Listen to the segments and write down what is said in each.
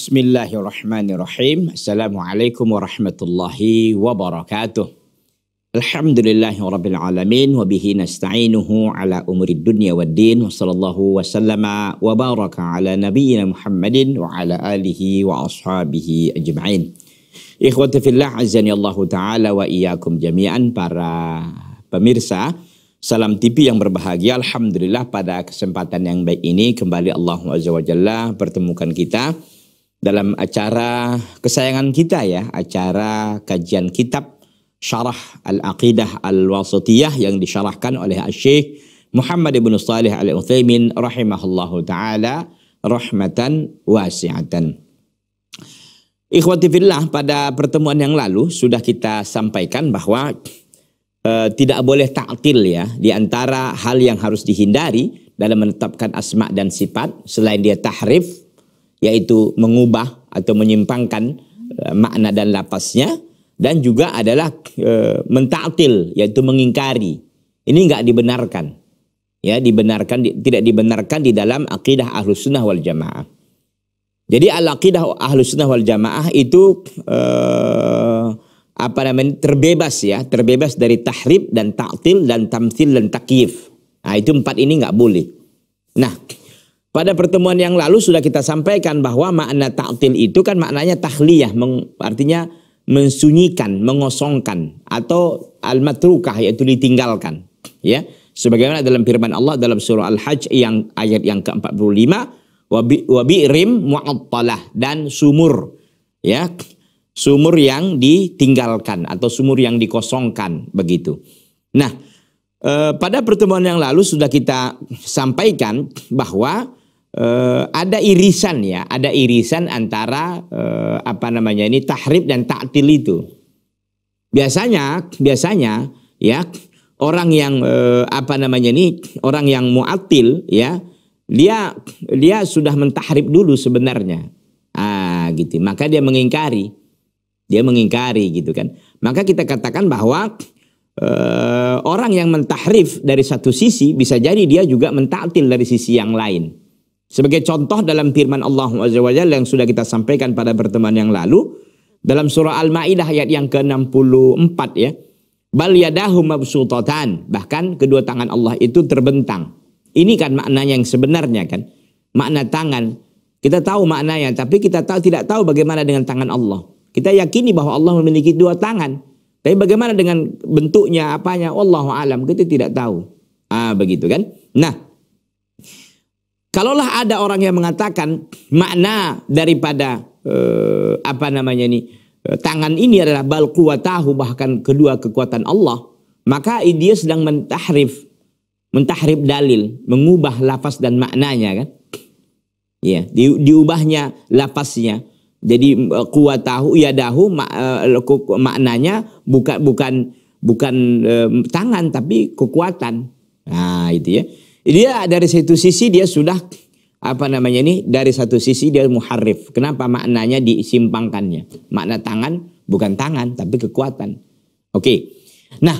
Bismillahirrahmanirrahim. Assalamualaikum warahmatullahi wabarakatuh. Alhamdulillahi rabbil alamin wa nasta'inuhu ala umuri dunia wad din wa sallallahu wa sallama wa baraka ala nabiyyina Muhammadin wa ala alihi wa ashabihi ajma'in. Ikhwati fillah azani Allah taala wa iyyakum jami'an para pemirsa Salam TV yang berbahagia, Alhamdulillah pada kesempatan yang baik ini kembali Allah Azza wa Jalla pertemukan kita dalam acara kesayangan kita ya, acara kajian kitab Syarah Al-Aqidah Al-Wasatiyah yang disyarahkan oleh Syekh Muhammad Ibn Salih Al-Uthaymin rahimahullahu taala rahmatan wasi'atan. Ikhwati fillah pada pertemuan yang lalu sudah kita sampaikan bahwa e, tidak boleh taktil ya di antara hal yang harus dihindari dalam menetapkan asma dan sifat selain dia tahrif yaitu mengubah atau menyimpangkan eh, makna dan lapasnya dan juga adalah uh, eh, mentaktil yaitu mengingkari. Ini nggak dibenarkan. Ya, dibenarkan di, tidak dibenarkan di dalam akidah Ahlus Sunnah wal Jamaah. Jadi al-aqidah Ahlus Sunnah wal Jamaah itu uh, apa namanya terbebas ya terbebas dari tahrib dan taktil dan tamsil dan takif nah itu empat ini nggak boleh nah pada pertemuan yang lalu sudah kita sampaikan bahwa makna ta'til itu kan maknanya tahliyah, artinya mensunyikan, mengosongkan atau al-matrukah yaitu ditinggalkan, ya. Sebagaimana dalam firman Allah dalam surah Al-Hajj yang ayat yang ke-45, wabi'rim mu'attalah dan sumur, ya. Sumur yang ditinggalkan atau sumur yang dikosongkan begitu. Nah, eh, pada pertemuan yang lalu sudah kita sampaikan bahwa uh, ada irisan ya, ada irisan antara uh, apa namanya ini tahrib dan taktil itu. Biasanya, biasanya ya orang yang uh, apa namanya ini orang yang muatil ya dia dia sudah mentahrib dulu sebenarnya. Ah gitu. Maka dia mengingkari. Dia mengingkari gitu kan. Maka kita katakan bahwa uh, orang yang mentahrif dari satu sisi bisa jadi dia juga mentaktil dari sisi yang lain. Sebagai contoh dalam firman Allah Azza yang sudah kita sampaikan pada pertemuan yang lalu dalam surah Al-Maidah ayat yang ke-64 ya. Bal yadahu mabsutatan, bahkan kedua tangan Allah itu terbentang. Ini kan maknanya yang sebenarnya kan. Makna tangan kita tahu maknanya tapi kita tahu tidak tahu bagaimana dengan tangan Allah. Kita yakini bahwa Allah memiliki dua tangan. Tapi bagaimana dengan bentuknya apanya Allah alam kita tidak tahu. Ah begitu kan. Nah, Kalaulah ada orang yang mengatakan makna daripada eh, apa namanya ini eh, tangan ini adalah bal kuatahu bahkan kedua kekuatan Allah maka dia sedang mentahrif mentahrif dalil mengubah lafaz dan maknanya kan ya di, diubahnya lafaznya jadi kuatahu eh, yadahu mak, eh, maknanya bukan bukan bukan eh, tangan tapi kekuatan nah itu ya dia dari satu sisi dia sudah apa namanya ini dari satu sisi dia muharif. Kenapa maknanya disimpangkannya? Makna tangan bukan tangan tapi kekuatan. Oke. Okay. Nah,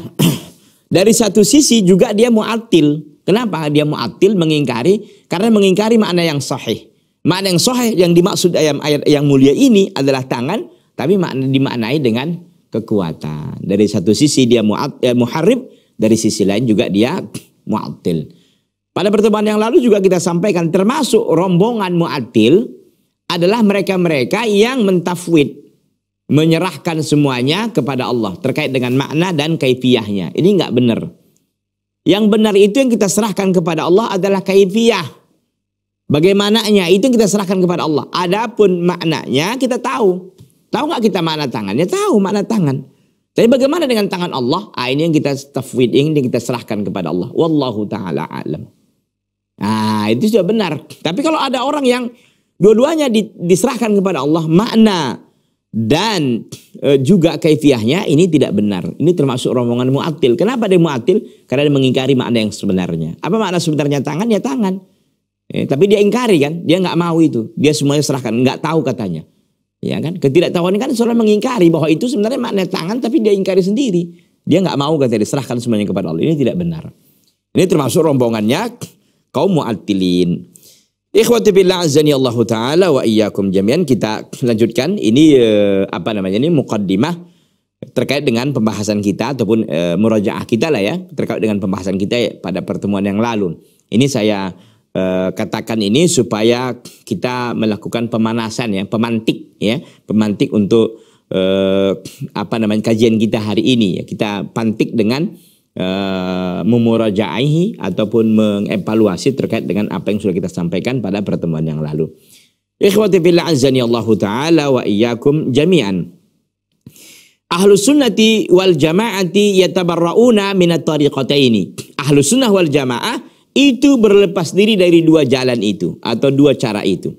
dari satu sisi juga dia muatil. Kenapa dia muatil mengingkari? Karena mengingkari makna yang sahih. Makna yang sahih yang dimaksud ayat, ayat yang mulia ini adalah tangan tapi makna dimaknai dengan kekuatan. Dari satu sisi dia muat, eh, muharib, dari sisi lain juga dia muatil. Pada pertemuan yang lalu juga kita sampaikan termasuk rombongan mu'atil adalah mereka-mereka yang mentafwid. Menyerahkan semuanya kepada Allah terkait dengan makna dan kaifiyahnya. Ini nggak benar. Yang benar itu yang kita serahkan kepada Allah adalah kaifiyah. Bagaimananya itu yang kita serahkan kepada Allah. Adapun maknanya kita tahu. Tahu nggak kita makna tangannya? Tahu makna tangan. Tapi bagaimana dengan tangan Allah? Ah, ini yang kita tafwid, ini yang kita serahkan kepada Allah. Wallahu taala alam. Nah, itu sudah benar. Tapi kalau ada orang yang dua-duanya diserahkan kepada Allah, makna dan e, juga kaifiahnya ini tidak benar. Ini termasuk rombongan muatil. Kenapa dia muatil? Karena dia mengingkari makna yang sebenarnya. Apa makna sebenarnya tangan? Ya tangan. Eh, tapi dia ingkari kan, dia nggak mau itu. Dia semuanya serahkan, nggak tahu katanya. Ya kan? Ketidaktahuan kan seolah mengingkari bahwa itu sebenarnya makna tangan tapi dia ingkari sendiri. Dia nggak mau katanya diserahkan semuanya kepada Allah. Ini tidak benar. Ini termasuk rombongannya kaum mu'attilin. Ikhwati billah azani Allah taala wa iyyakum jami'an kita lanjutkan ini eh, apa namanya ini mukaddimah terkait dengan pembahasan kita ataupun eh, murajaah kita lah ya terkait dengan pembahasan kita ya, pada pertemuan yang lalu. Ini saya eh, katakan ini supaya kita melakukan pemanasan ya, pemantik ya, pemantik untuk eh, apa namanya kajian kita hari ini ya. Kita pantik dengan uh, ataupun mengevaluasi terkait dengan apa yang sudah kita sampaikan pada pertemuan yang lalu. Ikhwati fillah azani Allah taala wa iyyakum jami'an. Ahlu sunnati wal jama'ati yatabarrauna minat ini. Ahlu sunnah wal jama'ah itu berlepas diri dari dua jalan itu atau dua cara itu.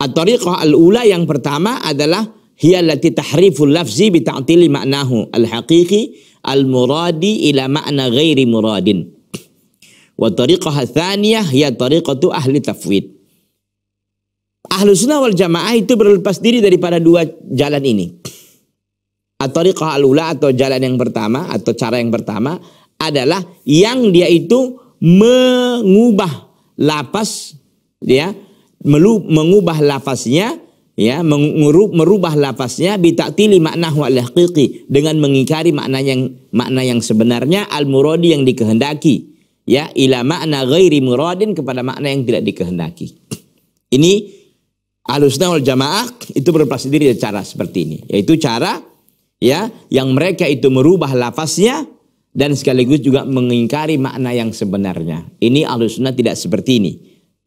At-tariqah al-ula yang pertama adalah hiya allati tahrifu lafzi bi ta'tili ma'nahu al-haqiqi al-muradi ila ma'na ghairi muradin. Wa tariqaha thaniyah hiya tariqatu ahli tafwid. Ahlu sunnah wal jamaah itu berlepas diri daripada dua jalan ini. At-tariqah al-ula atau jalan yang pertama atau cara yang pertama adalah yang dia itu mengubah lapas ya mengubah lafaznya ya merubah lapasnya bitaktili makna wal haqiqi dengan mengingkari makna yang makna yang sebenarnya al muradi yang dikehendaki ya ila makna ghairi muradin kepada makna yang tidak dikehendaki ini alusna wal jamaah itu berlepas diri cara seperti ini yaitu cara ya yang mereka itu merubah lapasnya dan sekaligus juga mengingkari makna yang sebenarnya ini alusna tidak seperti ini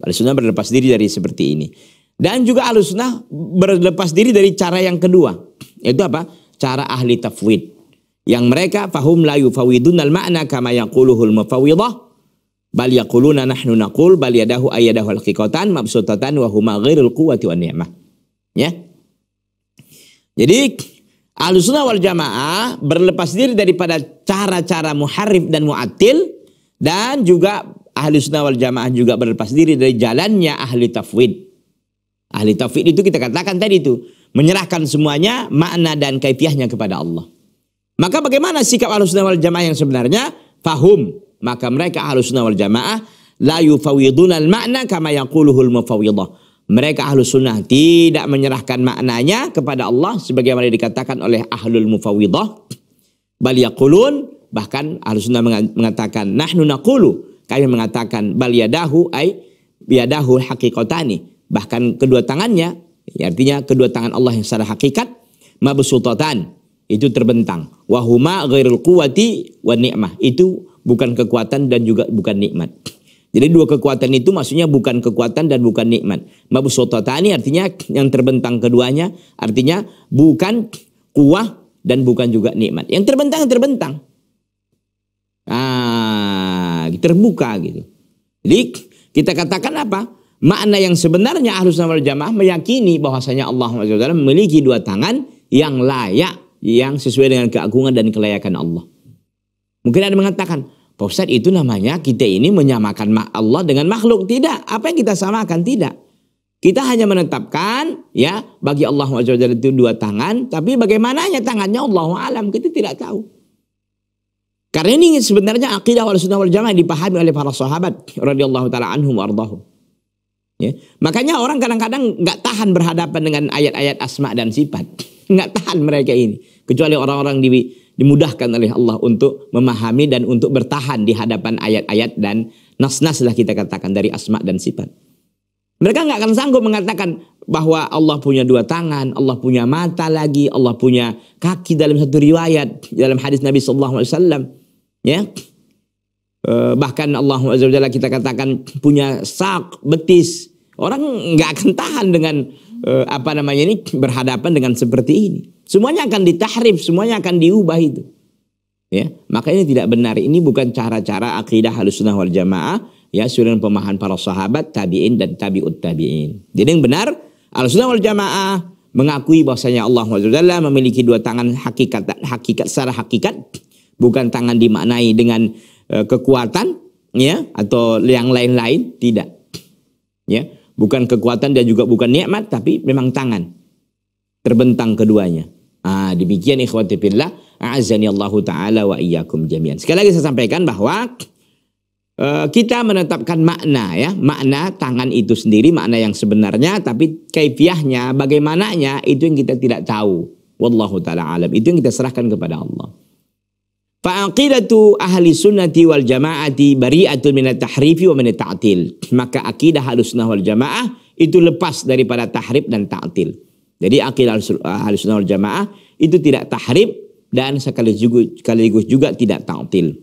alusna berlepas diri dari seperti ini dan juga alusnah berlepas diri dari cara yang kedua. Yaitu apa? Cara ahli tafwid. Yang mereka fahum la yufawidun al makna kama yaquluhul mufawidah. Bal yaquluna nahnu naqul bal yadahu ayadahu al-qiqatan mabsutatan wa huma ghairul quwwati wan ni'mah. Ya. Jadi sunnah wal jamaah berlepas diri daripada cara-cara muharif dan muatil dan juga sunnah wal jamaah juga berlepas diri dari jalannya ahli tafwid Ahli taufik itu kita katakan tadi itu menyerahkan semuanya makna dan kaifiahnya kepada Allah. Maka bagaimana sikap sunnah wal Jamaah yang sebenarnya? Fahum. Maka mereka sunnah wal Jamaah la yufawidun al makna kama yaquluhul mufawidah. Mereka ahlu sunnah tidak menyerahkan maknanya kepada Allah sebagaimana dikatakan oleh ahlul mufawidah. Bal yaqulun bahkan ahlu sunnah mengatakan nahnu nakulu kami mengatakan bal yadahu ay yadahu haqiqatani bahkan kedua tangannya ya, artinya kedua tangan Allah yang secara hakikat mabsutatan itu terbentang wahuma ghairul quwati wa ni'mah itu bukan kekuatan dan juga bukan nikmat jadi dua kekuatan itu maksudnya bukan kekuatan dan bukan nikmat ini artinya yang terbentang keduanya artinya bukan kuah dan bukan juga nikmat yang terbentang yang terbentang ah terbuka gitu jadi kita katakan apa Makna yang sebenarnya ahlus sunnah wal jamaah meyakini bahwasanya Allah SWT memiliki dua tangan yang layak, yang sesuai dengan keagungan dan kelayakan Allah. Mungkin ada mengatakan, Pak itu namanya kita ini menyamakan Allah dengan makhluk. Tidak, apa yang kita samakan? Tidak. Kita hanya menetapkan ya bagi Allah SWT itu dua tangan, tapi bagaimananya tangannya Allah alam kita tidak tahu. Karena ini sebenarnya akidah wal sunnah wal jamaah dipahami oleh para sahabat radhiyallahu taala anhum ardhahum. Ya. Makanya orang kadang-kadang nggak tahan berhadapan dengan ayat-ayat asma dan sifat. Nggak tahan mereka ini. Kecuali orang-orang di, dimudahkan oleh Allah untuk memahami dan untuk bertahan di hadapan ayat-ayat dan nas-nas lah kita katakan dari asma dan sifat. Mereka nggak akan sanggup mengatakan bahwa Allah punya dua tangan, Allah punya mata lagi, Allah punya kaki dalam satu riwayat dalam hadis Nabi SAW. Alaihi Wasallam. Ya, eh, bahkan Allah Azza kita katakan punya sak, betis, orang nggak akan tahan dengan eh, apa namanya ini berhadapan dengan seperti ini. Semuanya akan ditahrif, semuanya akan diubah itu. Ya, maka ini tidak benar. Ini bukan cara-cara akidah halusunah wal jamaah. Ya, sudah pemahaman para sahabat, tabiin dan tabiut tabiin. Jadi yang benar, halusunah wal jamaah mengakui bahwasanya Allah Taala memiliki dua tangan hakikat hakikat secara hakikat bukan tangan dimaknai dengan eh, kekuatan ya atau yang lain-lain tidak ya Bukan kekuatan dan juga bukan nikmat tapi memang tangan. Terbentang keduanya. Ah, demikian ikhwati fillah. A'azani Allah Ta'ala wa iyyakum jami'an. Sekali lagi saya sampaikan bahwa e, kita menetapkan makna ya. Makna tangan itu sendiri, makna yang sebenarnya. Tapi kaifiahnya, bagaimananya itu yang kita tidak tahu. Wallahu ta'ala alam. Itu yang kita serahkan kepada Allah. Fa'aqidatu ahli sunnati wal jama'ati bari'atun minat tahrifi wa minat ta'til. Maka akidah sunnah wal jama'ah itu lepas daripada tahrif dan ta'til. Jadi akidah sunnah wal jama'ah itu tidak tahrif dan sekaligus, sekaligus juga tidak ta'til.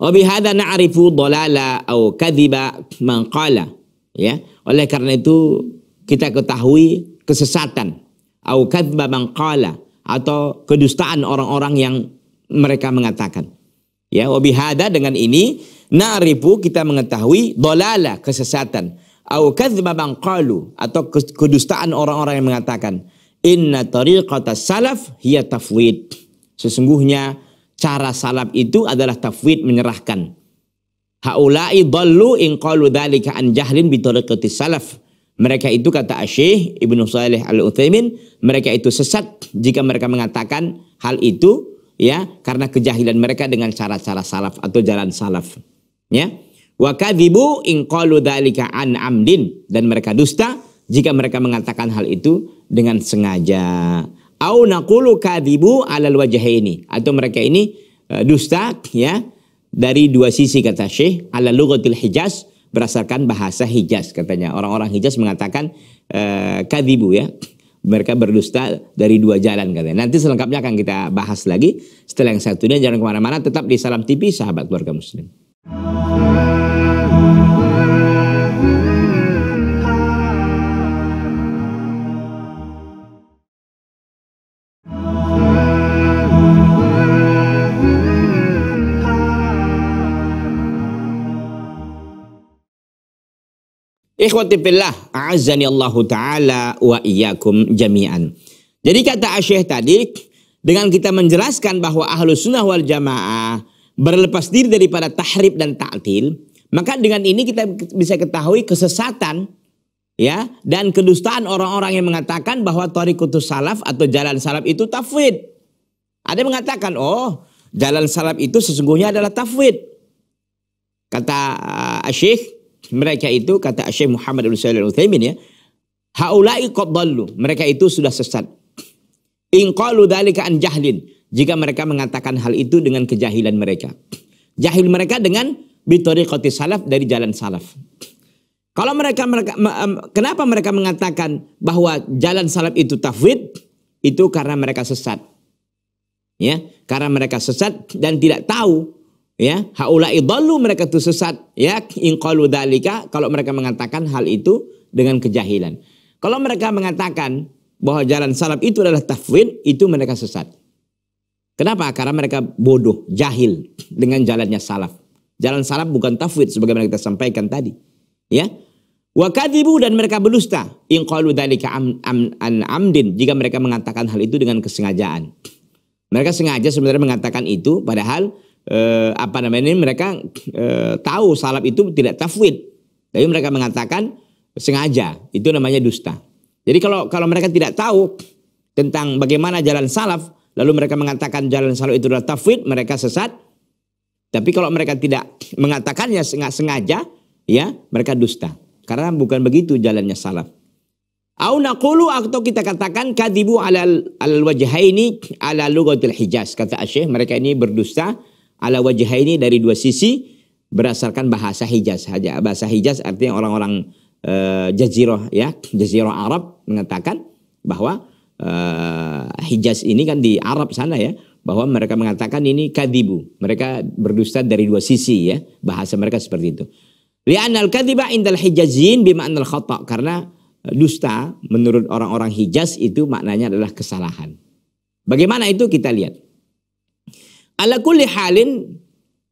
Wa bihada na'rifu dolala au kadhiba man qala. Ya, oleh karena itu kita ketahui kesesatan au kadhiba man qala atau kedustaan orang-orang yang mereka mengatakan. Ya, wabihada dengan ini na'rifu kita mengetahui dolala kesesatan au kadzdzaba qalu atau kedustaan orang-orang yang mengatakan inna tariqata salaf hiya tafwid. Sesungguhnya cara salaf itu adalah tafwid menyerahkan. Haula'i dallu in qalu dzalika an jahlin bi tariqati salaf. Mereka itu kata Syekh Ibnu Saleh Al-Utsaimin, mereka itu sesat jika mereka mengatakan hal itu ya karena kejahilan mereka dengan cara-cara salaf atau jalan salaf ya wa kadzibu in qalu dzalika an amdin dan mereka dusta jika mereka mengatakan hal itu dengan sengaja au naqulu kadzibu alal wajhaini atau mereka ini eh, dusta ya dari dua sisi kata Syekh ala lughatil Hijaz berdasarkan bahasa Hijaz katanya orang-orang Hijaz mengatakan uh, ya mereka berdusta dari dua jalan katanya. Nanti selengkapnya akan kita bahas lagi. Setelah yang satu ini jangan kemana-mana tetap di Salam TV sahabat keluarga muslim. Ikhwati fillah, a'azzani Allahu taala wa iyyakum jami'an. Jadi kata Asyih tadi dengan kita menjelaskan bahwa ahlu sunnah wal jamaah berlepas diri daripada tahrib dan ta'til, maka dengan ini kita bisa ketahui kesesatan ya dan kedustaan orang-orang yang mengatakan bahwa tarikutus salaf atau jalan salaf itu tafwid. Ada yang mengatakan, "Oh, jalan salaf itu sesungguhnya adalah tafwid." Kata uh, mereka itu kata Syekh Muhammad bin Shalih Al-Utsaimin ya, haula'i qad Mereka itu sudah sesat. In qalu dzalika an jahlin. Jika mereka mengatakan hal itu dengan kejahilan mereka. Jahil mereka dengan bitariqati salaf dari jalan salaf. Kalau mereka, mereka kenapa mereka mengatakan bahwa jalan salaf itu tafwid? Itu karena mereka sesat. Ya, karena mereka sesat dan tidak tahu ya haula idallu mereka itu sesat ya qalu dalika kalau mereka mengatakan hal itu dengan kejahilan kalau mereka mengatakan bahwa jalan salaf itu adalah tafwid itu mereka sesat kenapa karena mereka bodoh jahil dengan jalannya salaf jalan salaf bukan tafwid sebagaimana kita sampaikan tadi ya wa kadibu dan mereka berdusta qalu dalika am, am, an amdin jika mereka mengatakan hal itu dengan kesengajaan mereka sengaja sebenarnya mengatakan itu padahal eh, apa namanya ini mereka eh, tahu salaf itu tidak tafwid. Tapi mereka mengatakan sengaja, itu namanya dusta. Jadi kalau kalau mereka tidak tahu tentang bagaimana jalan salaf, lalu mereka mengatakan jalan salaf itu adalah tafwid, mereka sesat. Tapi kalau mereka tidak mengatakannya sengaja, ya mereka dusta. Karena bukan begitu jalannya salaf. Aunakulu atau kita katakan kadibu alal alwajah ini alalu lugatil Hijaz. Kata asyik, mereka ini berdusta Ala wajah ini dari dua sisi berdasarkan bahasa Hijaz saja. Bahasa Hijaz artinya orang-orang e, jazirah ya, jazirah Arab mengatakan bahwa e, Hijaz ini kan di Arab sana ya, bahwa mereka mengatakan ini kadibu. Mereka berdusta dari dua sisi ya, bahasa mereka seperti itu. al kadiba indal hijazin bima'nal khotok. Karena dusta menurut orang-orang Hijaz itu maknanya adalah kesalahan. Bagaimana itu kita lihat. Ala kulli halin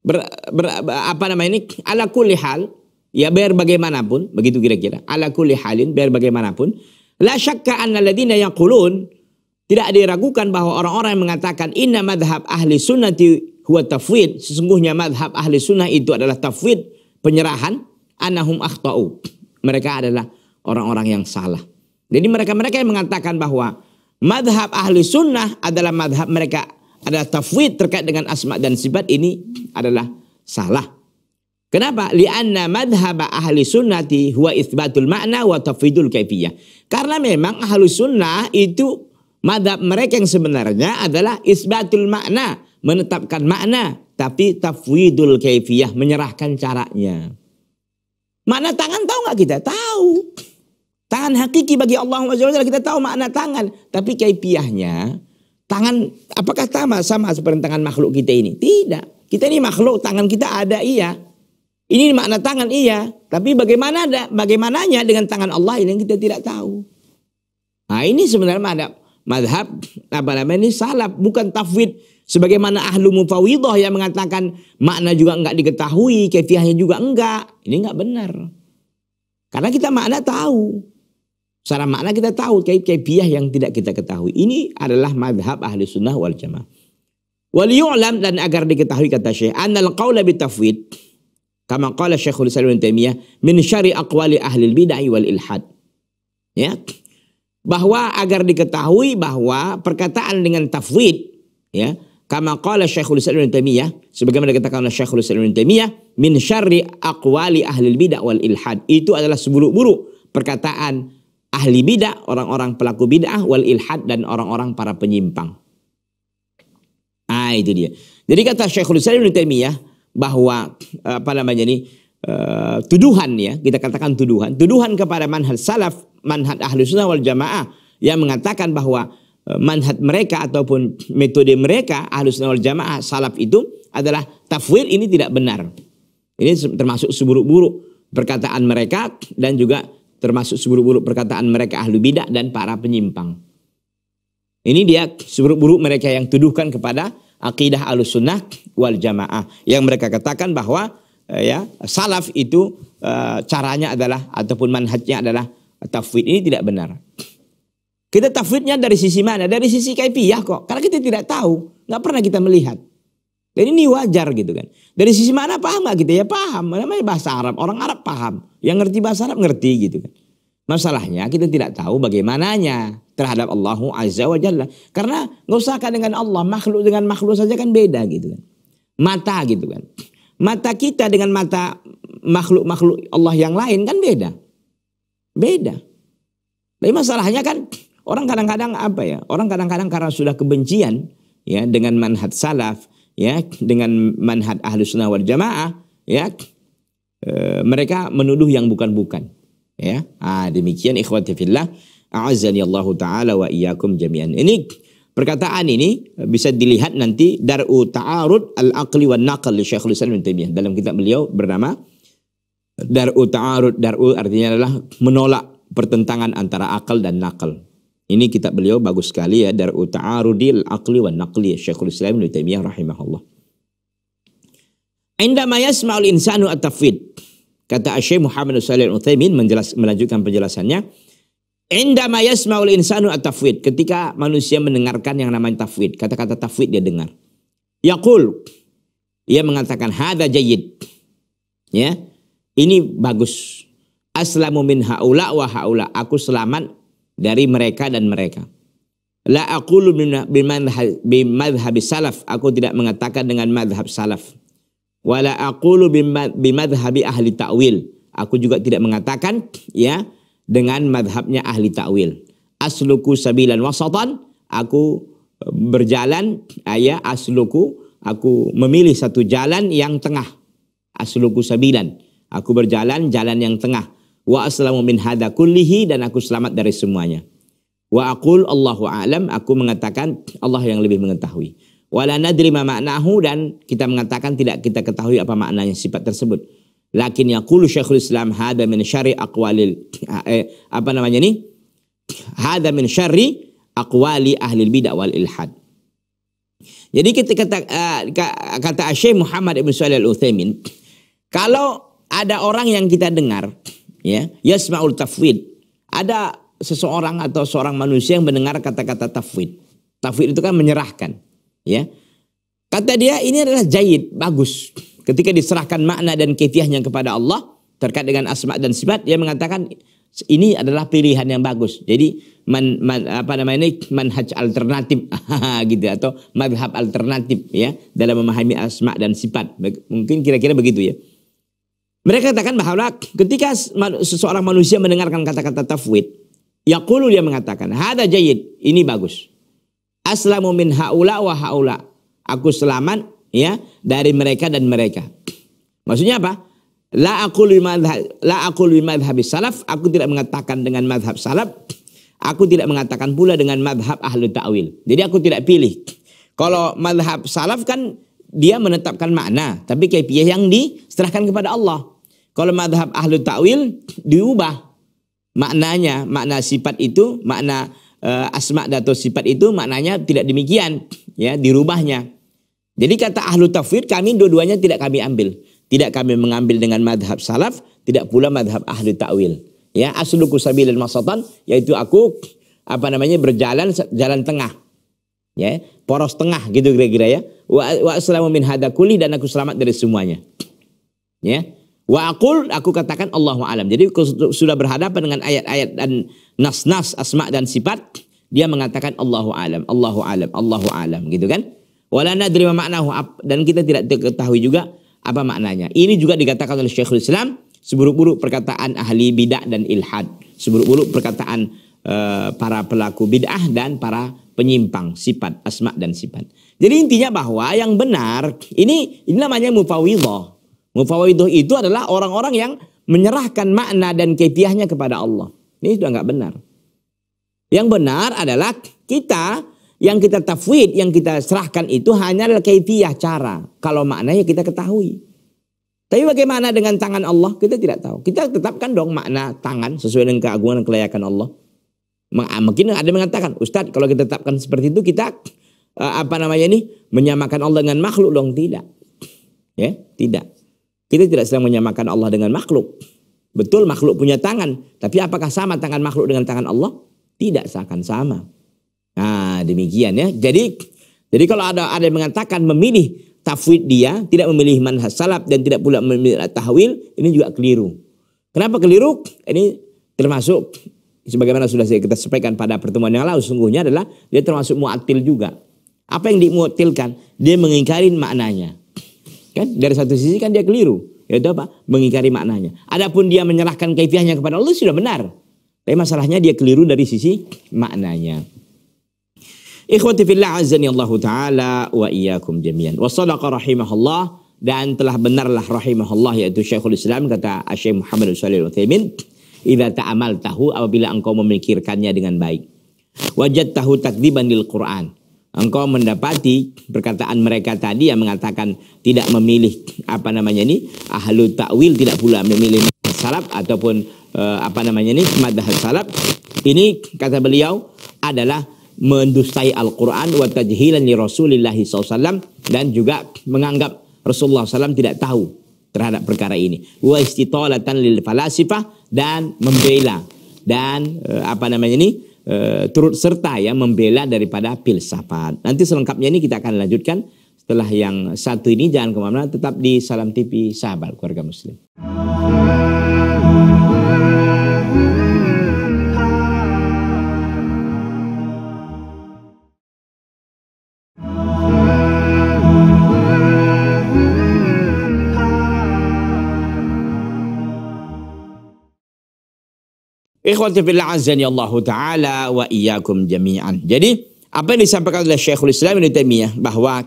ber, ber, apa namanya ini? Ala kulli hal ya biar bagaimanapun begitu kira-kira. Ala kulli halin biar bagaimanapun la syakka anna alladziina yaqulun tidak diragukan bahwa orang-orang yang mengatakan inna madhab ahli sunnati huwa tafwid sesungguhnya madhab ahli sunnah itu adalah tafwid penyerahan anahum akhtau mereka adalah orang-orang yang salah jadi mereka-mereka yang mengatakan bahwa madhab ahli sunnah adalah madhab mereka adalah tafwid terkait dengan asma dan sifat ini adalah salah. Kenapa? Lianna madhabah ahli sunnati huwa isbatul makna wa tafwidul kaifiyah. Karena memang ahli sunnah itu madhab mereka yang sebenarnya adalah isbatul makna. Menetapkan makna. Tapi tafwidul kaifiyah menyerahkan caranya. Makna tangan tahu nggak kita? Tahu. Tangan hakiki bagi Allah SWT kita tahu makna tangan. Tapi kaifiyahnya Tangan apakah sama sama seperti tangan makhluk kita ini? Tidak. Kita ini makhluk, tangan kita ada iya. Ini makna tangan iya, tapi bagaimana ada bagaimananya dengan tangan Allah ini kita tidak tahu. Nah, ini sebenarnya ada madhab apa namanya ini salah, bukan tafwid sebagaimana ahlu mufawidah yang mengatakan makna juga enggak diketahui, kefiahnya juga enggak. Ini enggak benar. Karena kita makna tahu. Secara makna kita tahu kaifiyah yang tidak kita ketahui. Ini adalah madhab ahli sunnah wal jamaah. Wal yu'lam dan agar diketahui kata Syekh, annal qawla bitafwid kama qala Syekhul Islam Ibnu Taimiyah min syari aqwali ahli bid'ah wal ilhad. Ya. Bahwa agar diketahui bahwa perkataan dengan tafwid ya, kama qala Syekhul Islam Ibnu Taimiyah sebagaimana dikatakan oleh Syekhul Islam Ibnu Taimiyah min syari aqwali ahli bid'ah wal ilhad. Itu adalah seburuk-buruk perkataan ahli bid'ah, orang-orang pelaku bid'ah, wal ilhad dan orang-orang para penyimpang. Ah itu dia. Jadi kata Syekhul Islam Ibnu Taimiyah bahwa apa namanya ini eh, tuduhan ya, kita katakan tuduhan, tuduhan kepada manhaj salaf, manhaj ahli sunnah wal jamaah yang mengatakan bahwa eh, manhaj mereka ataupun metode mereka ahli sunnah wal jamaah salaf itu adalah tafwir ini tidak benar. Ini termasuk seburuk-buruk perkataan mereka dan juga termasuk seburuk-buruk perkataan mereka ahlu bidah dan para penyimpang. Ini dia seburuk-buruk mereka yang tuduhkan kepada akidah ahlu sunnah wal jamaah yang mereka katakan bahwa eh, ya salaf itu eh, caranya adalah ataupun manhajnya adalah tafwid ini tidak benar. Kita tafwidnya dari sisi mana? Dari sisi kaifiyah kok. Karena kita tidak tahu, nggak pernah kita melihat. Dan ini wajar gitu kan. Dari sisi mana paham gak kita? Ya paham. Namanya bahasa Arab. Orang Arab paham. Yang ngerti bahasa Arab ngerti gitu kan. Masalahnya kita tidak tahu bagaimananya terhadap Allah Azza wa Jalla. Karena gak usah dengan Allah. Makhluk dengan makhluk saja kan beda gitu kan. Mata gitu kan. Mata kita dengan mata makhluk-makhluk Allah yang lain kan beda. Beda. Tapi masalahnya kan orang kadang-kadang apa ya. Orang kadang-kadang karena sudah kebencian ya dengan manhat salaf ya dengan manhaj ahlu sunnah wal jamaah ya e, mereka menuduh yang bukan-bukan ya ah demikian ikhwati fillah a'azani Allah taala wa iyyakum jami'an ini perkataan ini bisa dilihat nanti daru ta'arud al-aqli wan naql Syekhul Islam Ibnu Taimiyah dalam kitab beliau bernama daru ta'arud daru artinya adalah menolak pertentangan antara akal dan nakal ini kitab beliau bagus sekali ya dari Ta'arudil Aqli wa Naqli Syekhul Islam Ibnu Taimiyah rahimahullah. Indama yasma'ul insanu at-tafwid. Kata Syekh Muhammad Shalih Utsaimin menjelas, melanjutkan penjelasannya. Indama yasma'ul insanu at-tafwid. Ketika manusia mendengarkan yang namanya tafwid, kata-kata tafwid dia dengar. Yaqul ia mengatakan hada jayyid. Ya. Ini bagus. Aslamu min haula wa haula. Aku selamat dari mereka dan mereka. La aqulu salaf, aku tidak mengatakan dengan madhab salaf. Wala aqulu ahli ta'wil, aku juga tidak mengatakan ya dengan madhabnya ahli ta'wil. Asluku sabilan wasatan, aku eh, berjalan ayah ya, asluku, aku memilih satu jalan yang tengah. Asluku sabilan, aku berjalan jalan yang tengah. Wa aslamu min hada kullihi dan aku selamat dari semuanya. Wa aqul Allahu alam, aku mengatakan Allah yang lebih mengetahui. Wala nadri ma maknahu dan kita mengatakan tidak kita ketahui apa maknanya sifat tersebut. Lakin yaqulu Syekhul Islam hada min syari aqwalil eh, apa namanya ini? Hada min syari aqwali ahli bidah wal ilhad. Jadi kita kata, eh, kata Syekh Muhammad Ibn Salih Al-Uthaymin, kalau ada orang yang kita dengar ya yasmaul tafwid ada seseorang atau seorang manusia yang mendengar kata-kata tafwid tafwid itu kan menyerahkan ya kata dia ini adalah jahit bagus ketika diserahkan makna dan kefiahnya kepada Allah terkait dengan asma dan sifat dia mengatakan ini adalah pilihan yang bagus. Jadi man, man apa namanya ini manhaj alternatif gitu atau madhab alternatif ya dalam memahami asma dan sifat. Mungkin kira-kira begitu ya. Mereka katakan bahwa ketika seseorang manusia mendengarkan kata-kata tafwid, yaqulu dia mengatakan, "Hada jayid, ini bagus." Aslamu min haula wa haula. Aku selamat ya dari mereka dan mereka. Maksudnya apa? La aku la aku habis salaf, aku tidak mengatakan dengan madhab salaf, aku tidak mengatakan pula dengan madhab ahlu ta'wil. Jadi aku tidak pilih. Kalau madhab salaf kan dia menetapkan makna, tapi kaifiah yang diserahkan kepada Allah. Kalau madhab ahlu ta'wil diubah maknanya, makna sifat itu, makna e, asma atau sifat itu maknanya tidak demikian, ya dirubahnya. Jadi kata ahlu tafwid kami dua-duanya tidak kami ambil. Tidak kami mengambil dengan madhab salaf, tidak pula madhab ahlu ta'wil. Ya, asluku sabilil masatan, yaitu aku apa namanya berjalan jalan tengah. Ya, poros tengah gitu kira-kira ya. Wa, wa min kuli dan aku selamat dari semuanya. Ya, Wa aqul aku katakan Allahu alam. Jadi sudah berhadapan dengan ayat-ayat dan nas-nas asma dan sifat, dia mengatakan Allahu alam, Allahu alam, Allahu alam gitu kan. Wala nadri maknahu dan kita tidak ketahui juga apa maknanya. Ini juga dikatakan oleh Syekhul Islam seburuk-buruk perkataan ahli bidah dan ilhad, seburuk-buruk perkataan uh, para pelaku bidah dan para penyimpang sifat asma dan sifat. Jadi intinya bahwa yang benar ini ini namanya mufawidhah. Mufawaiduh itu adalah orang-orang yang menyerahkan makna dan kefiahnya kepada Allah. Ini sudah nggak benar. Yang benar adalah kita yang kita tafwid, yang kita serahkan itu hanya adalah kefiah cara. Kalau maknanya kita ketahui. Tapi bagaimana dengan tangan Allah? Kita tidak tahu. Kita tetapkan dong makna tangan sesuai dengan keagungan dan kelayakan Allah. Mungkin ada mengatakan, Ustadz kalau kita tetapkan seperti itu kita eh, apa namanya ini menyamakan Allah dengan makhluk dong tidak. Ya, tidak. Kita tidak sedang menyamakan Allah dengan makhluk. Betul makhluk punya tangan, tapi apakah sama tangan makhluk dengan tangan Allah? Tidak seakan sama. Nah, demikian ya. Jadi jadi kalau ada ada yang mengatakan memilih tafwid dia, tidak memilih manhaj salaf dan tidak pula memilih tahwil, ini juga keliru. Kenapa keliru? Ini termasuk sebagaimana sudah saya kita sampaikan pada pertemuan yang lalu sungguhnya adalah dia termasuk muatil juga. Apa yang dimuatilkan? Dia mengingkari maknanya. Kan dari satu sisi kan dia keliru, yaitu apa? Mengingkari maknanya. Adapun dia menyerahkan kaifiahnya kepada Allah sudah benar. Tapi masalahnya dia keliru dari sisi maknanya. Ikhwati fillah azani Allah taala wa iyyakum jami'an. Wa sadaqa rahimahullah dan telah benarlah rahimahullah yaitu Syekhul Islam kata Syekh Muhammad Shalih al Utsaimin, "Idza ta'amal tahu apabila engkau memikirkannya dengan baik." Wajad tahu takdiban lil Quran engkau mendapati perkataan mereka tadi yang mengatakan tidak memilih apa namanya ini ahlu takwil tidak pula memilih salaf ataupun uh, apa namanya ini madhab salaf ini kata beliau adalah mendustai Al-Quran wa tajhilan li SAW dan juga menganggap Rasulullah SAW tidak tahu terhadap perkara ini wa istitolatan lil falasifah dan membela dan uh, apa namanya ini Eh, turut serta ya membela daripada filsafat. Nanti selengkapnya ini kita akan lanjutkan setelah yang satu ini jangan kemana-mana tetap di Salam TV sahabat keluarga muslim. Ikhwati fillah azani Allah taala wa iyyakum jami'an. Jadi apa yang disampaikan oleh Syekhul Islam Ibnu Taimiyah bahwa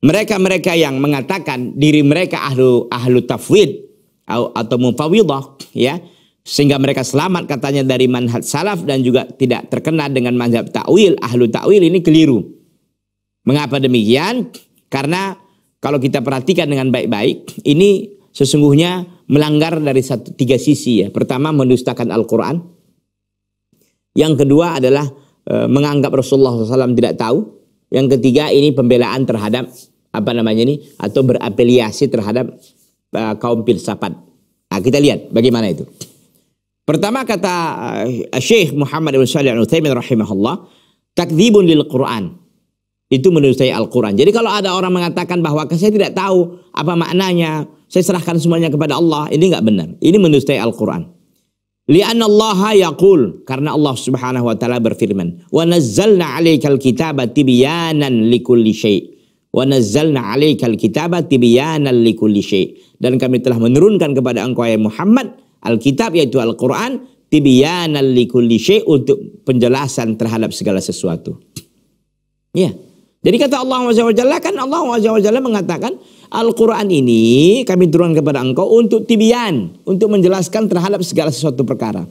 mereka-mereka yang mengatakan diri mereka ahlu ahlu tafwid atau mufawidah ya sehingga mereka selamat katanya dari manhaj salaf dan juga tidak terkena dengan manhaj ta'wil ahlu ta'wil ini keliru. Mengapa demikian? Karena kalau kita perhatikan dengan baik-baik ini sesungguhnya melanggar dari satu tiga sisi ya. Pertama mendustakan Al-Qur'an. Yang kedua adalah e, menganggap Rasulullah SAW tidak tahu. Yang ketiga ini pembelaan terhadap apa namanya ini atau berapeliasi terhadap e, kaum filsafat. Nah, kita lihat bagaimana itu. Pertama kata e, Syekh Muhammad bin Shalih Al-Utsaimin rahimahullah, takdzibun lil Qur'an. Itu menurut saya Al-Qur'an. Jadi kalau ada orang mengatakan bahwa saya tidak tahu apa maknanya, saya serahkan semuanya kepada Allah, ini nggak benar. Ini mendustai Al-Quran. Lianna Allah yaqul karena Allah Subhanahu wa taala berfirman, "Wa nazzalna 'alaikal kitaba tibyanan likulli syai'." Wa nazzalna 'alaikal kitaba tibyanan likulli syai'. Dan kami telah menurunkan kepada engkau ya Muhammad Alkitab yaitu Al-Qur'an tibyanan likulli syai' untuk penjelasan terhadap segala sesuatu. Ya. Jadi kata Allah Azza wa Jalla kan Allah Azza wa Jalla mengatakan Al-Quran ini kami turunkan kepada engkau untuk tibian. Untuk menjelaskan terhadap segala sesuatu perkara.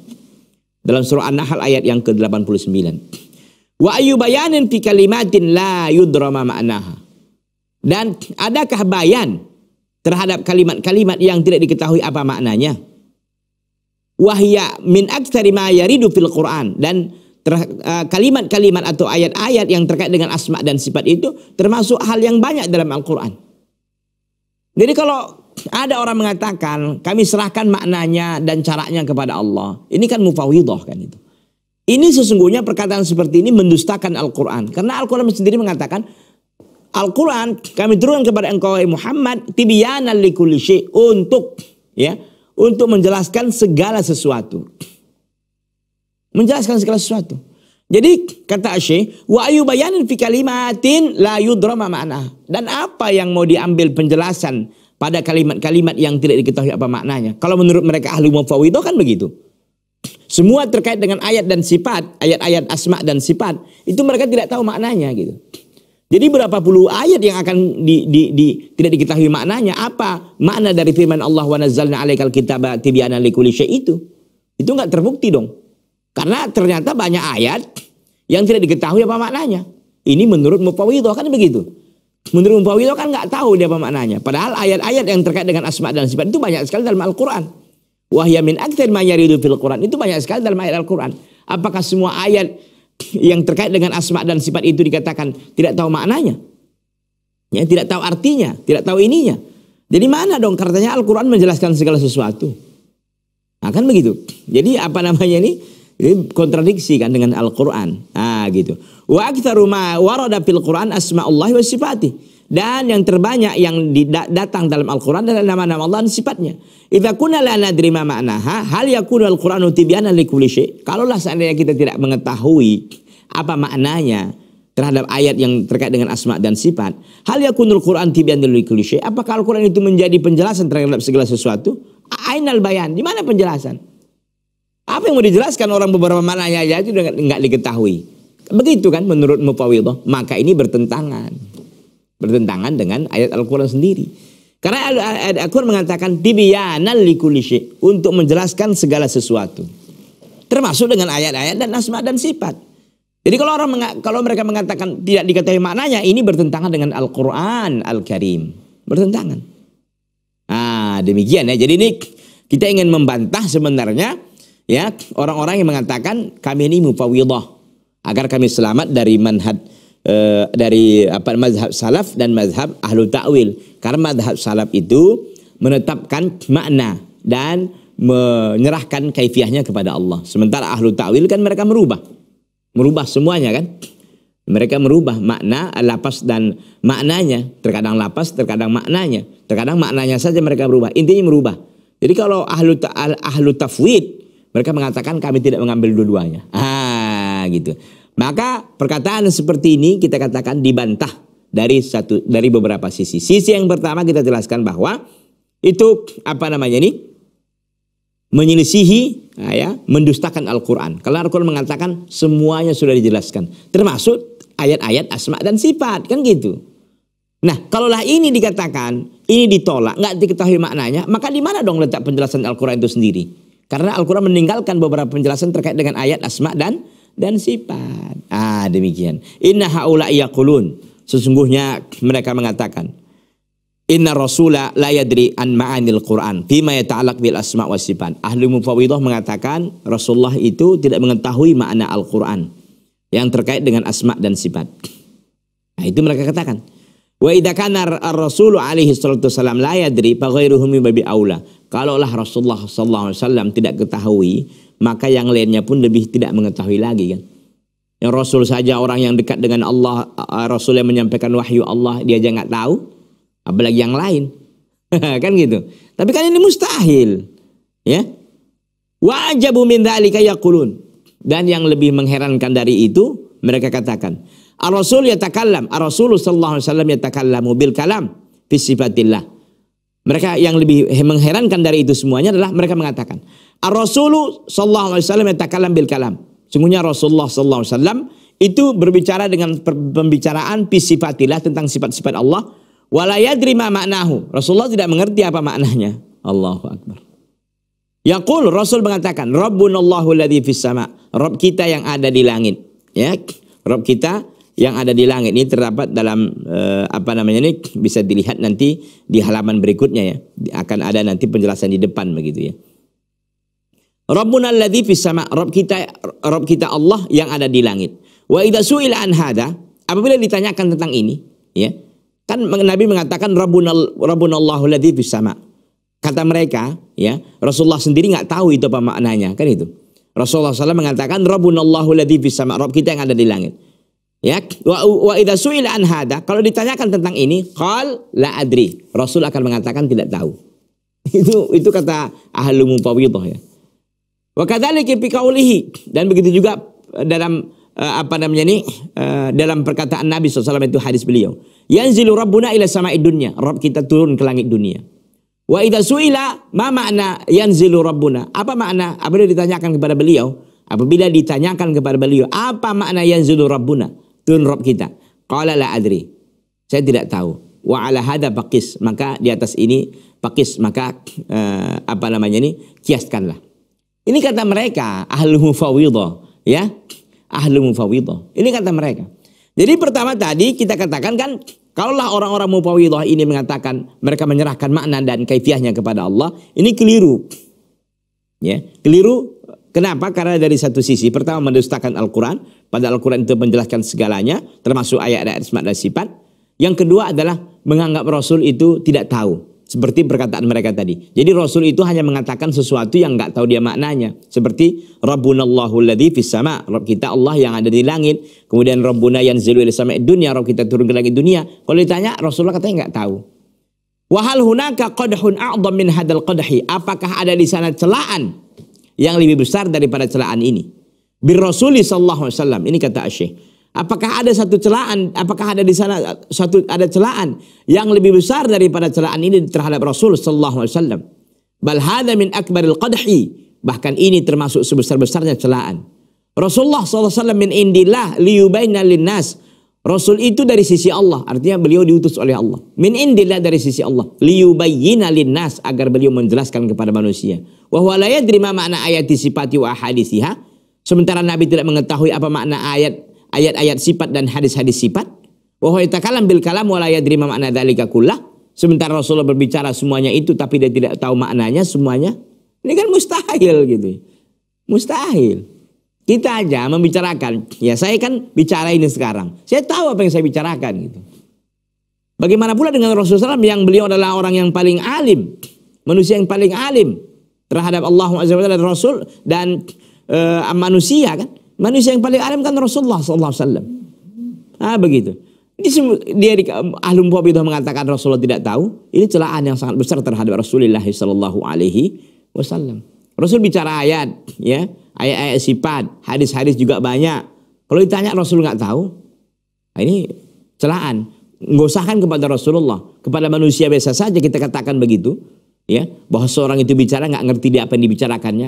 Dalam surah An-Nahl ayat yang ke-89. Wa ayubayanin fi kalimatin la yudrama ma'naha. Dan adakah bayan terhadap kalimat-kalimat yang tidak diketahui apa maknanya? Wahya min aktsari ma yaridu fil Qur'an dan eh, kalimat-kalimat atau ayat-ayat yang terkait dengan asma dan sifat itu termasuk hal yang banyak dalam Al-Qur'an. Jadi kalau ada orang mengatakan kami serahkan maknanya dan caranya kepada Allah. Ini kan mufawidah kan itu. Ini sesungguhnya perkataan seperti ini mendustakan Al-Quran. Karena Al-Quran sendiri mengatakan Al-Quran kami turunkan kepada engkau Muhammad tibyana likulli untuk ya untuk menjelaskan segala sesuatu. Menjelaskan segala sesuatu. Jadi kata Syekh, wa bayanin fi kalimatin la yudrama makna. Dan apa yang mau diambil penjelasan pada kalimat-kalimat yang tidak diketahui apa maknanya. Kalau menurut mereka ahli mufawidah kan begitu. Semua terkait dengan ayat dan sifat, ayat-ayat asma dan sifat, itu mereka tidak tahu maknanya gitu. Jadi berapa puluh ayat yang akan di, di, di, tidak diketahui maknanya apa makna dari firman Allah wa nazzalna alaikal kitaba tibyana likulli itu. Itu nggak terbukti dong. Karena ternyata banyak ayat yang tidak diketahui apa maknanya. Ini menurut Mufawidoh kan begitu. Menurut Mufawidoh kan nggak tahu dia apa maknanya. Padahal ayat-ayat yang terkait dengan asma dan sifat itu banyak sekali dalam Al-Quran. Wahyamin min aktir mayaridu fil Quran. Itu banyak sekali dalam ayat Al-Quran. Apakah semua ayat yang terkait dengan asma dan sifat itu dikatakan tidak tahu maknanya? Ya, tidak tahu artinya, tidak tahu ininya. Jadi mana dong katanya Al-Quran menjelaskan segala sesuatu. Nah, kan begitu. Jadi apa namanya ini? Ini kontradiksi kan dengan Al-Qur'an. Nah, gitu. Wa aktharu ma warada fil Qur'an Allah wa sifati. Dan yang terbanyak yang datang dalam Al-Quran adalah nama-nama Allah dan sifatnya. Iza kuna la nadrima ma'naha hal yakunu al-Qur'anu tibyana likulli syai. Kalaulah seandainya kita tidak mengetahui apa maknanya terhadap ayat yang terkait dengan asma dan sifat, hal al Qur'an li likulli syai. Apakah Al-Qur'an itu menjadi penjelasan terhadap segala sesuatu? Ainal bayan, di mana penjelasan? Apa yang mau dijelaskan orang beberapa mananya aja itu nggak diketahui. Begitu kan menurut Mufawidah. Maka ini bertentangan. Bertentangan dengan ayat Al-Quran sendiri. Karena Al-Quran mengatakan tibiyanan likulisyi. Untuk menjelaskan segala sesuatu. Termasuk dengan ayat-ayat dan asma dan sifat. Jadi kalau orang kalau mereka mengatakan tidak diketahui maknanya, ini bertentangan dengan Al-Quran Al-Karim. Bertentangan. Ah demikian ya. Jadi ini kita ingin membantah sebenarnya ya orang-orang yang mengatakan kami ini mufawidah agar kami selamat dari manhaj e, dari apa mazhab salaf dan mazhab ahlu ta'wil karena mazhab salaf itu menetapkan makna dan menyerahkan kaifiahnya kepada Allah sementara ahlu ta'wil kan mereka merubah merubah semuanya kan mereka merubah makna lapas dan maknanya terkadang lapas terkadang maknanya terkadang maknanya saja mereka berubah intinya merubah jadi kalau ahlu ta'al ahlu tafwid mereka mengatakan kami tidak mengambil dua-duanya. Ah, gitu. Maka perkataan seperti ini kita katakan dibantah dari satu dari beberapa sisi. Sisi yang pertama kita jelaskan bahwa itu apa namanya ini? menyelisihi ah, ya, mendustakan Al-Qur'an. Kalau Al-Qur'an mengatakan semuanya sudah dijelaskan, termasuk ayat-ayat asma dan sifat, kan gitu. Nah, kalaulah ini dikatakan, ini ditolak, nggak diketahui maknanya, maka di mana dong letak penjelasan Al-Quran itu sendiri? Karena Al-Quran meninggalkan beberapa penjelasan terkait dengan ayat asma dan dan sifat. Ah demikian. Inna haula yaqulun. Sesungguhnya mereka mengatakan. Inna rasula la yadri an ma'anil Qur'an. Fima yata'alak bil asma wa sifat. Ahli mufawidah mengatakan Rasulullah itu tidak mengetahui makna Al-Quran. Yang terkait dengan asma dan sifat. Nah itu mereka katakan. Wa idakanar Rasulullah ar-rasulu alaihi salatu wasallam la yadri fa babi aula. Kalaulah Rasulullah SAW tidak ketahui, maka yang lainnya pun lebih tidak mengetahui lagi kan. Yang Rasul saja orang yang dekat dengan Allah, eh, Rasul yang menyampaikan wahyu Allah, dia aja nggak tahu, apalagi yang lain. kan gitu. Tapi kan ini mustahil. Ya. Wajabu min dhalika yakulun. Dan yang lebih mengherankan dari itu, mereka katakan, Ar-Rasul yatakallam, Ar-Rasul SAW yatakallamu bil kalam Fisifatillah. Mereka yang lebih mengherankan dari itu semuanya adalah mereka mengatakan, Ar-Rasulu sallallahu alaihi wasallam yatakallam bil kalam. Sungguhnya Rasulullah sallallahu alaihi wasallam itu berbicara dengan pembicaraan sifatilah tentang sifat-sifat Allah wala yadri ma maknahu. Rasulullah tidak mengerti apa maknanya. Allahu akbar. Yaqul Rasul mengatakan, Rabbunallahu ladhi fis sama. Rabb kita yang ada di langit. Ya, Rabb kita yang ada di langit ini terdapat dalam uh, apa namanya ini bisa dilihat nanti di halaman berikutnya ya akan ada nanti penjelasan di depan begitu ya. Rabbuna alladhi fis sama Rabb kita Rabb kita Allah yang ada di langit. Wa idza su'ila an hada apabila ditanyakan tentang ini ya kan Nabi mengatakan Rabbuna Rabbunallahu alladhi fis sama. Kata mereka ya Rasulullah sendiri nggak tahu itu apa maknanya kan itu. Rasulullah SAW mengatakan Rabbunallahu alladhi fis sama Rabb kita yang ada di langit. Ya, wa, wa idza su'ila an hada, kalau ditanyakan tentang ini, qal la adri. Rasul akan mengatakan tidak tahu. itu itu kata ahlul mufawidhah ya. Wa kadzalika fi qaulihi dan begitu juga eh, dalam uh, apa namanya ini uh, eh, dalam perkataan Nabi SAW itu hadis beliau. Yanzilu rabbuna ila sama'i dunya. Rabb kita turun ke langit dunia. Wa idza su'ila ma makna yanzilu rabbuna? Apa makna? Apabila ditanyakan kepada beliau, apabila ditanyakan kepada beliau, apa makna yanzilu rabbuna? tunrob Rob kita. Qala la adri. Saya tidak tahu. Wa ala hada pakis. Maka di atas ini pakis. Maka eh, apa namanya ini? Kiaskanlah. Ini kata mereka ahlu mufawidah. Ya. Ahlu mufawidah. Ini kata mereka. Jadi pertama tadi kita katakan kan Kalaulah orang-orang mufawidah ini mengatakan mereka menyerahkan makna dan kaifiahnya kepada Allah, ini keliru. Ya, keliru Kenapa? Karena dari satu sisi, pertama mendustakan Al-Quran, pada Al-Quran itu menjelaskan segalanya, termasuk ayat-ayat sifat dan sifat. Yang kedua adalah menganggap Rasul itu tidak tahu. Seperti perkataan mereka tadi. Jadi Rasul itu hanya mengatakan sesuatu yang nggak tahu dia maknanya. Seperti Rabbunallahu alladhi fis sama. Rabb kita Allah yang ada di langit. Kemudian Rabbuna yang zilu sama dunia. Rabb kita turun ke langit dunia. Kalau ditanya Rasulullah katanya nggak tahu. Wahal hunaka qadhun a'dham min hadal qadhi. Apakah ada di sana celaan yang lebih besar daripada celaan ini. Bir Rasuli sallallahu alaihi wasallam. Ini kata Syekh. Apakah ada satu celaan? Apakah ada di sana satu ada celaan yang lebih besar daripada celaan ini terhadap Rasul sallallahu alaihi wasallam? Bal hadza min akbaril qadhi. Bahkan ini termasuk sebesar-besarnya celaan. Rasulullah sallallahu alaihi wasallam min indillah liyubayyana linnas Rasul itu dari sisi Allah, artinya beliau diutus oleh Allah. Min indillah dari sisi Allah. Liubayyina linnas agar beliau menjelaskan kepada manusia. Wa la yadrima makna ayat sifati wa hadisiha. Sementara Nabi tidak mengetahui apa makna ayat ayat sifat dan hadis-hadis sifat. Wa itakalam bil kalam wa la yadrima makna dhalika kullah. Sementara Rasulullah berbicara semuanya itu tapi dia tidak tahu maknanya semuanya. Ini kan mustahil gitu. Mustahil. Kita aja membicarakan, ya saya kan bicara ini sekarang. Saya tahu apa yang saya bicarakan gitu. Bagaimana pula dengan Rasulullah SAW yang beliau adalah orang yang paling alim, manusia yang paling alim terhadap Allah SWT dan Rasul dan e, manusia kan. Manusia yang paling alim kan Rasulullah SAW. Ah begitu. Dia di ahlum itu mengatakan Rasulullah tidak tahu. Ini celaan yang sangat besar terhadap Rasulullah Sallallahu Alaihi Wasallam. Rasul bicara ayat, ya ayat-ayat sifat, hadis-hadis juga banyak. Kalau ditanya Rasul nggak tahu, nah ini celaan. Ngosahkan kepada Rasulullah, kepada manusia biasa saja kita katakan begitu, ya bahwa seorang itu bicara nggak ngerti dia apa yang dibicarakannya.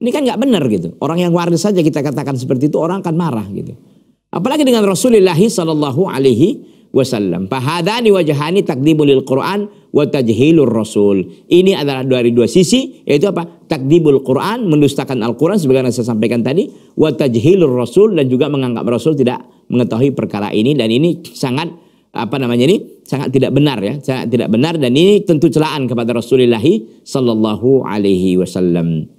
Ini kan nggak benar gitu. Orang yang waris saja kita katakan seperti itu orang akan marah gitu. Apalagi dengan Rasulullah Shallallahu Alaihi wasallam. Fahadani wajahani takdibul lil Quran wa tajhilur rasul. Ini adalah dari dua sisi yaitu apa? Takdibul Quran mendustakan Al-Qur'an sebagaimana saya sampaikan tadi wa tajhilur rasul dan juga menganggap rasul tidak mengetahui perkara ini dan ini sangat apa namanya ini sangat tidak benar ya sangat tidak benar dan ini tentu celaan kepada Rasulullah sallallahu alaihi wasallam.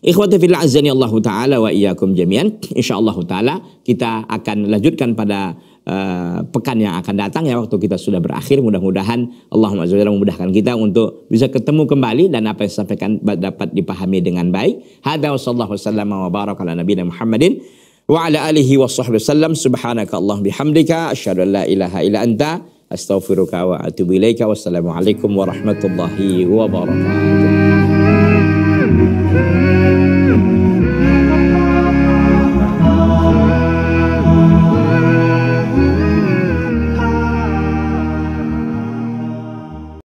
Ikhwati fil azani Allah taala wa iyyakum jami'an. Insyaallah taala kita akan lanjutkan pada Eh, pekan yang akan datang ya waktu kita sudah berakhir mudah-mudahan Allah Azza memudahkan kita untuk bisa ketemu kembali dan apa yang saya sampaikan dapat dipahami dengan baik. Hadza sallallahu wasallam wa baraka ala nabiyina Muhammadin wa ala alihi wa sahbihi sallam subhanaka Allah bihamdika asyhadu an la ilaha illa anta astaghfiruka wa atubu ilaika wassalamu alaikum warahmatullahi wabarakatuh.